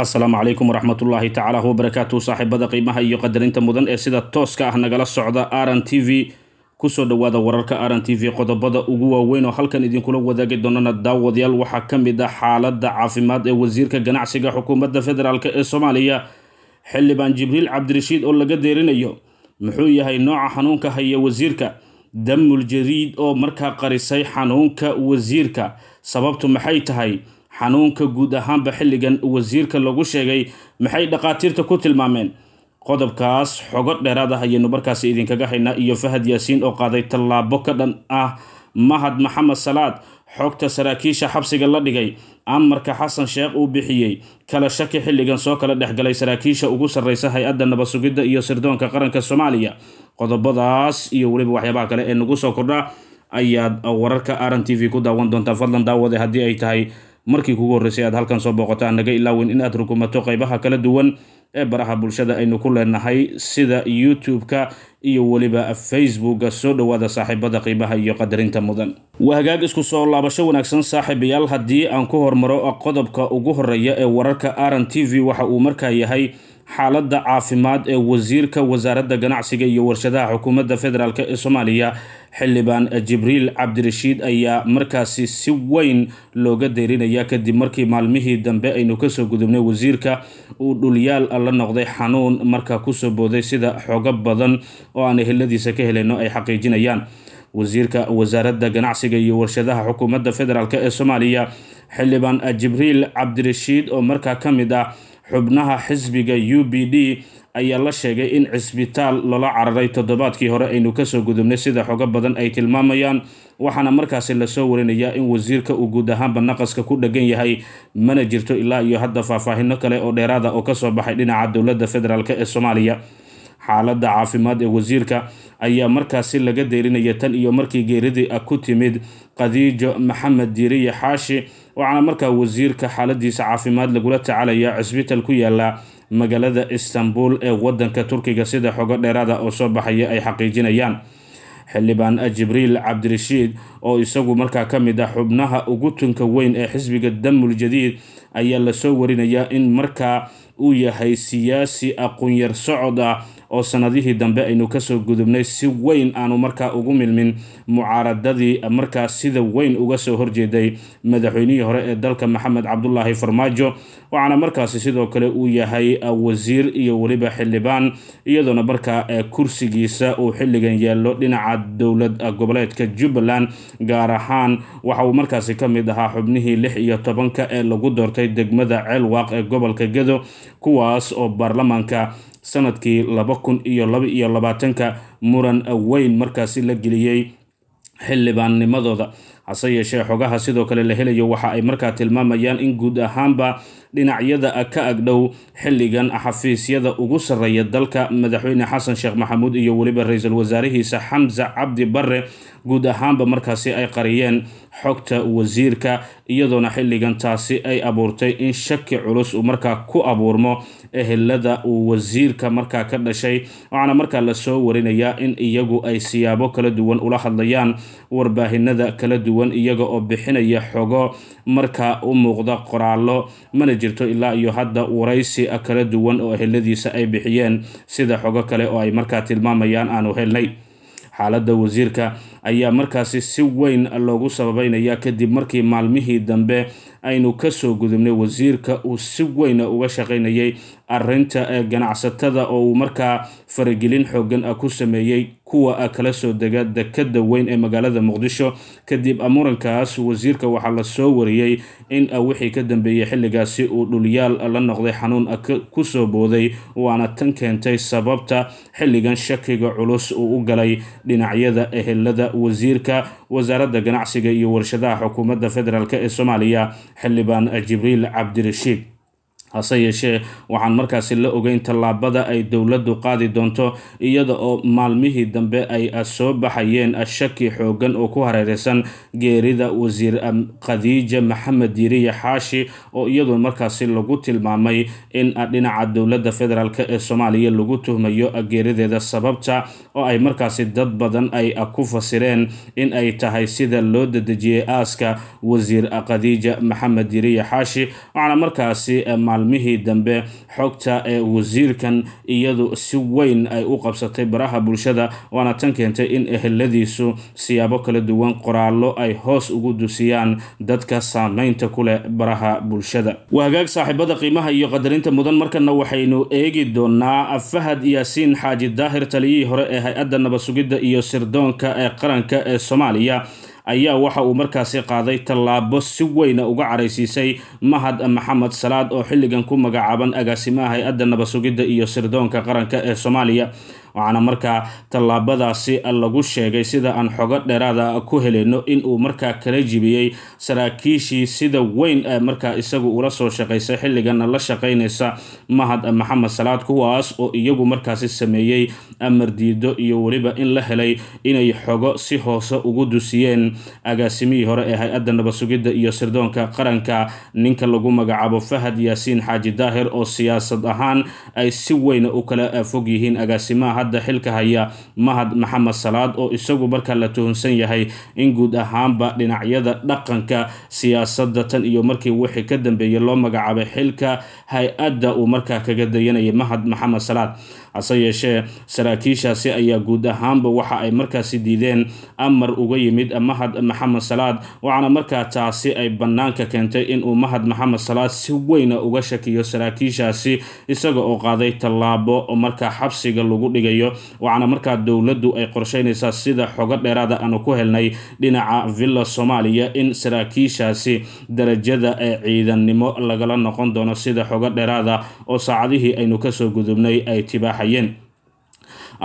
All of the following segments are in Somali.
assalaamu calaykum waraxmatullaahi tacaala wabarakaatu saaxiibada qiimaha iyo qadarinta mudan ee sida tooska ah nagala socda aran t v kusoo dhowaada wararka aran t v qodobada ugu waaweyn oo halkan idinkula wadaagi doonana daawadayaal waxaa ka mid ah xaaladda caafimaad ee wasiirka ganacsiga xukuumadda federaalk ee soomaaliya xildhibaan jibriil cabdirashiid oo laga deerinayo muxuu yahay nooca xanuunka haya wasiirka damul jariid oo markaa qarisay xanuunka wasiirka sababtu maxay tahay xanuunka guud ahaanba xilligan wasiirka lagu sheegay maxay dhaqaatiirta ku tilmaameen qodobkaas xogo dheeraad ah ayaynu markaasi idinkaga haynaa iyo fahad yaasiin oo qaaday tallaabo ka dhan ah mahad maxamed salaad xogta saraakiisha xabsiga la dhigay amarka xasan sheekh uu bixiyey kala shaki xilligan soo kala dhexgalay saraakiisha ugu sarreysa hay-adda nabasugidda iyo sirdoonka qaranka soomaaliya qodobadaas iyo weliba waxyaabaha kale ee nagu soo kordha ayaad wararka r n t v ku daawan doontaa fadlan daawade haddii ay tahay markii kugu horreysay aad halkan soo booqota aan naga ilaawin inaad rukumato qaybaha kala duwan ee baraha bulshada aynu ku leenahay sida youtube-ka iyo weliba facebooka soo dhowaada saaxiibada qiimaha iyo qadarinta mudan waa hagaag isku soo laabasho wanaagsan saaxiibayaal haddii aan ku hormaro qodobka ugu horeeya ee wararka aran t v waxa uu markaa yahay xaaladda caafimaad ee wasiirka wasaaradda ganacsiga iyo warshadaha xukuumadda federaalk ee soomaaliya xildhibaan eh, jibriil cabdirashiid ayaa markaasi si weyn looga deyrinaya kadib markii maalmihii dambe aynu kasoo gudubnay wasiirka uu dhulyaal la noqday xanuun markaa kusoo booday sida xogo badan oo aan eheladiisa ka helayno ay xaqiijinayaan wasiirka wasaaradda ganacsiga iyo warshadaha xukuumadda federaalk ee soomaaliya xildhibaan eh, jibriil cabdirashiid oo markaa ka mid ah xubnaha xisbiga u b d ayaa la sheegay in cisbitaal lala cararay toddobaadkii hore aynu kasoo gudubnay sida xogo badan ay tilmaamayaan waxaana markaasi lasoo warinayaa in wasiirka uu guud ahaanba naqaska ku dhagan yahay mana jirto ilaa iyo hadda faahfaahino kale oo dheeraada ah oo kasoo baxay dhinaca dowladda federaalk ee soomaaliya xaaladda caafimaad ee wasiirka ayaa markaasi laga deerinaya tan iyo markii geeridii ku timid qadiijo maxamed diiriye xaashi waxaana markaa wasiirka xaaladiisa caafimaad lagula tacaalaya cisbitaal ku yaala magaalada istanbul ee wadanka turkiga sida xogo dheeraada oo soo baxaya ay xaqiijinayaan xildhibaan jibriil cabdirashiid oo isagu markaa ka mid ah xubnaha ugu tunka weyn ee xisbiga damul jadiid ayaa lasoo warinayaa in markaa uu yahay siyaasi aqoonyar yar socod ah oo sanadihii dambe aynu kasoo gudubnay si weyn aanu markaa ugu milmin mucaaradadii markaa sida weyn uga soo horjeeday madaxweynihii hore ee dalka maxamed cabdulaahi farmaajo waxaana markaasi sidoo kale uu yahay ah, wasiir iyo weliba xildhibaan iyadoona markaa eh, kursigiisa uu xilligan yaallo dhinaca dowlad ah, goboleedka jubbaland gaar ahaan waxa uu markaasi ka mid ahaa xubnihii lix iyo tobanka ee lagu doortay degmada ceelwaaq ee gobolka gedo kuwaas oo baarlamaanka sanadkii laba kun iyo laba iyo labaatanka muran weyn markaasi la geliyey xildhibaannimadooda hase yeeshee xogaha sidoo kale la helayo waxa ay markaa tilmaamayaan in guud ahaanba dhinacyada ka agdhow xilligan xafiisyada ugu sarreeya dalka madaxweyne xasan sheekh maxamuud iyo weliba ra-iisul wasaarihiisa xamse cabdi barre guud ahaanba markaasi ay qariyeen xogta wasiirka iyadoona xilligan taasi ay abuurtay in shaki culus uu markaa ku abuurmo ehelada uu wasiirka markaa ka dhashay waxaana markaa lasoo warinayaa in iyagu ay siyaabo kala duwan ula hadlayaan warbaahinada kala duwan iyaga oo bixinaya xogo markaa u muuqda qoraallo mana jirto ilaa iyo hadda waraysi kala duwan oo eheladiisa ay bixiyeen sida xogo kale oo ay markaa tilmaamayaan aanu helnay xaaladda wasiirka ayaa markaasi si weyn loogu sababeynaya kadib markii maalmihii dambe aynu ka soo gudubnay wasiirka uu si weyn uga shaqaynayay arinta ganacsatada oo uu markaa faragelin xoogan ah, ku sameeyey kuwa ah, kala soo dega dekada weyn ee magaalada muqdisho kadib amurankaas wasiirka waxaa lasoo wariyey in ah, wixii ka dambeeyey xilligaasi uu dhulyaal la noqday xanuun kusoo booday waana tan keentay sababta xilligan shakiga culus uu u galay dhinacyada ehelada wasiirka wasaaradda ganacsiga iyo warshadaha xukuumadda federaalk ee soomaaliya xildhibaan jibriil cabdirashiid hase yeeshee waxaan markaasi la ogeyn tallaabada ay dowladdu qaadi doonto iyada oo maalmihii dambe ay soo baxayeen shaki xoogan oo ku hareereysan geerida wasiir um, khadiija maxamed yiriya xaashi oo iyadoo markaasi lagu tilmaamay in dhinaca dowladda federaalk ee soomaaliya lagu tuhmayo geerideeda sababta oo ay markaasi dad badan ay ku fasireen in ay tahay sida loo dedejiyey aaska wasiir uh, khadiija maxamed yiriya xaashi waxaana markaasi uh, maalmihii dambe xogta ee wasiirkan iyadu si weyn ay u qabsatay baraha bulshada waana tan keentay in eheladiisu siyaabo kala duwan qoraallo ay hoos ugu dusiyaan dadka saameynta ku leh baraha bulshada waa hagaag saaxiibada qiimaha iyo qadarinta mudan markana waxaynu eegi doonaa fahad yaasiin xaaji daahir taliyihii hore ee hay-adda nabad iyo sirdoonka ee qaranka ee soomaaliya ayaa waxa uu markaasi qaaday tallaabo si weyna uga caraysiisay mahad maxamed salaad oo xilligan ku magacaaban agaasimaha hay-adda nabad sugidda iyo sirdoonka qaranka ee soomaaliya waxaana markaa tallaabadaasi lagu sheegay sida aan xogo dheeraada ah ku helino inuu markaa kala jibiyey saraakiishii sida weyn markaa isagu ula soo shaqaysa xilligana la shaqaynaysa mahad maxamed salaad kuwaas oo iyagu markaasi sameeyey amardiido iyo weliba in la helay inay xogo si hoose ugu dusiyeen agaasimihii hore ee hay-adda nabasugidda iyo sirdoonka qaranka ninka lagu magacaabo fahad yaasiin xaaji daahir oo siyaasad ahaan ay si weyna u kala eh, fog yihiin agaasimaha hadda xilka haya mahad maxamed salaad oo isagu markaa la tuhunsan yahay in guud ahaanba dhinacyada dhaqanka siyaasadda tan iyo markii wixii ka dambeeyey loo magacaabay xilka hay-adda uu markaa kaga dayanayay mahad maxamed salaad hase yeeshee saraakiishaasi ayaa guud ahaanba waxa ay markaasi diideen amar uga yimid mahad maxamed salaad waxaana markaa taasi ay bannaanka keentay inuu mahad maxamed salaad si weyna uga shakiyo saraakiishaasi isaga oo qaaday tallaabo oo markaa xabsiga lagu dhigayo waxaana markaa dowladdu ay qorsheynaysaa sida xoga dheeraada aanu ku helnay dhinaca villa soomaaliya in saraakiishaasi darajada ee ciidannimo lagala noqon doono sida xoga dheeraada oo saacadihii aynu kasoo gudubnay ay tibaaxay lahaayeen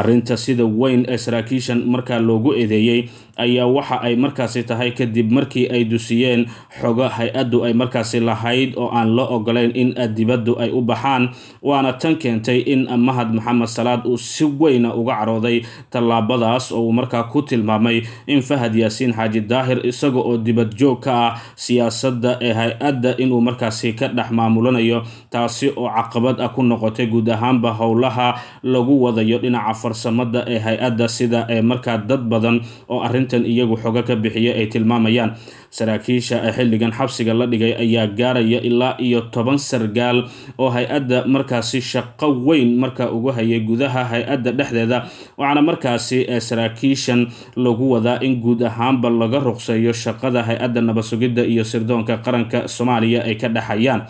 arrinta sida weyn ee saraakiishan markaa loogu eedeeyey ayaa waxa ay markaasi tahay kadib markii ay dusiyeen xogo hay-addu ay markaasi lahayd oo aan la ogolayn in dibaddu ay u baxaan waana tan keentay in mahad maxamed salaad uu si weyna uga carooday tallaabadaas oo uu markaa ku tilmaamay in fahad yaasiin xaaji daahir isaga oo dibad joog ka ah siyaasadda ee hay-adda inuu markaasi ka dhex maamulanayo taasi oo caqabad ah ku noqotay guud ahaanba howlaha lagu wadayo dhinaca farsamada ee hay-adda sida ee markaa dad badan oo arrin arrintan iyagu xoga ka bixiya ay tilmaamayaan saraakiisha xilligan xabsiga la dhigay ayaa gaaraya ilaa iyo toban sargaal oo hay-adda markaasi shaqo weyn marka ugu hayay gudaha hay-adda dhexdeeda waxaana markaasi saraakiishan lagu wadaa in guud ahaanba laga ruqseeyo shaqada hay-adda nabad sugidda iyo sirdoonka qaranka soomaaliya ay ka dhexayaan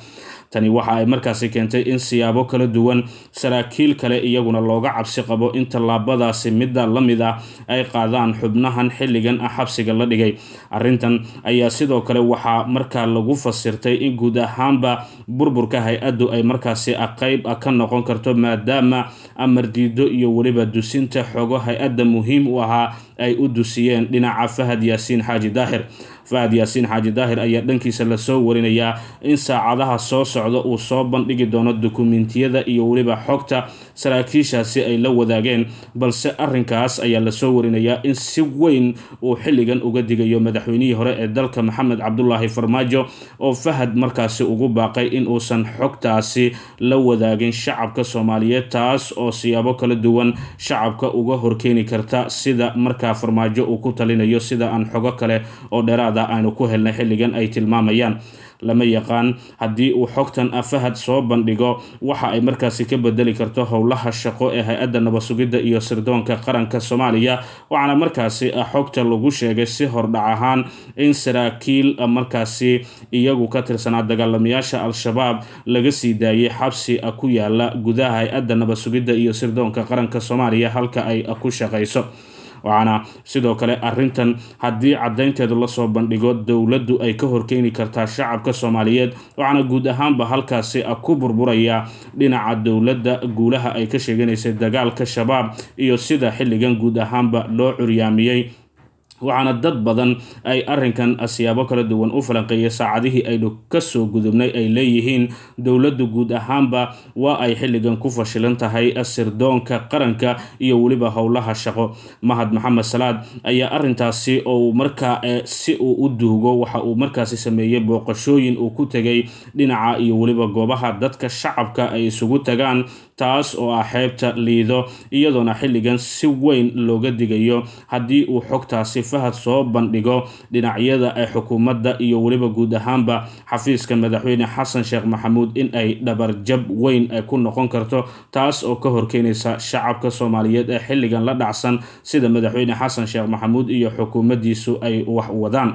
tani waxa ay markaasi keentay in siyaabo kala duwan saraakiil kale iyaguna looga cabsi qabo in tallaabadaasi midda la mid ah ay qaadaan xubnahan xilligan ah xabsiga la dhigay arrintan ayaa sidoo kale waxaa markaa lagu fasirtay in guud ahaanba burburka hay-addu ay markaasi ah qayb ah ka noqon karto maadaama amar ah diido iyo weliba dusinta xogo hay-adda muhiim u ahaa ay u dusiyeen dhinaca fahad yaasiin xaaji daahir faahad yaasiin xaaji daahir ayaa dhankiisa lasoo warinayaa in saacadaha soo socda uu soo bandhigi doono dukumentiyada iyo weliba xogta saraakiishaasi ay la wadaageen balse arrinkaas ayaa lasoo warinayaa in si weyn uu xilligan uga digayo madaxweynihii hore ee dalka maxamed cabdulaahi farmaajo oo fahad markaasi ugu baaqay in uusan xogtaasi la wadaagin shacabka soomaaliyeed taas oo siyaabo kala duwan shacabka uga horkeeni karta sida markaa farmaajo uu ku talinayo sida aan xogo kale oo dheeraada cadaalada aynu ku helnay xilligan ay tilmaamayaan lama yaqaan haddii uu xogtan afahad soo bandhigo waxa ay markaasi ka bedeli karto howlaha shaqo ee hay-adda nabadsugidda iyo sirdoonka qaranka soomaaliya waxaana markaasi ah xogta lagu sheegay si hordhac ahaan in saraakiil ah markaasi iyagu ka tirsanaa dagaalamayaasha al-shabaab laga sii daayay xabsi ah ku yaala gudaha hay-adda nabadsugidda iyo sirdoonka qaranka soomaaliya halka ay ku shaqayso waxaana sidoo kale arintan haddii cadaynteeda lasoo bandhigo dowladdu ay ka horkeyni kartaa shacabka soomaaliyeed waxaana guud ahaanba halkaasi ku burburaya dhinaca dowladda guulaha ay ka sheeganaysay dagaalka shabaab iyo sida xilligan guud ahaanba loo curyaamiyey waxaana dad badan ay arrinkan siyaabo kala duwan u falanqeeyay saacadihii aynu soo gudubnay ay leeyihiin dowladdu guud ahaanba waa ay xilligan ku fashilan tahay sirdoonka qaranka iyo weliba howlaha shaqo mahad maxamed salaad ayaa arintaasi ou marka eh, si uu u duugo waxa uu markaasi sameeyey booqashooyin uu ku tegay dhinaca iyo weliba goobaha dadka shacabka ay isugu tagaan taas oo ah xeebta liido iyadoona xilligan si weyn looga digayo haddii uu xogtaasi fahad soo bandhigo dhinacyada ee xukuumadda iyo weliba guud ahaanba xafiiska madaxweyne xasan sheekh maxamuud in ay dhabarjab weyn ku noqon karto taas oo ka horkeenaysa shacabka soomaaliyeed ee xilligan la dhacsan sida madaxweyne xasan sheekh maxamuud iyo xukuumaddiisu ay wax wadaan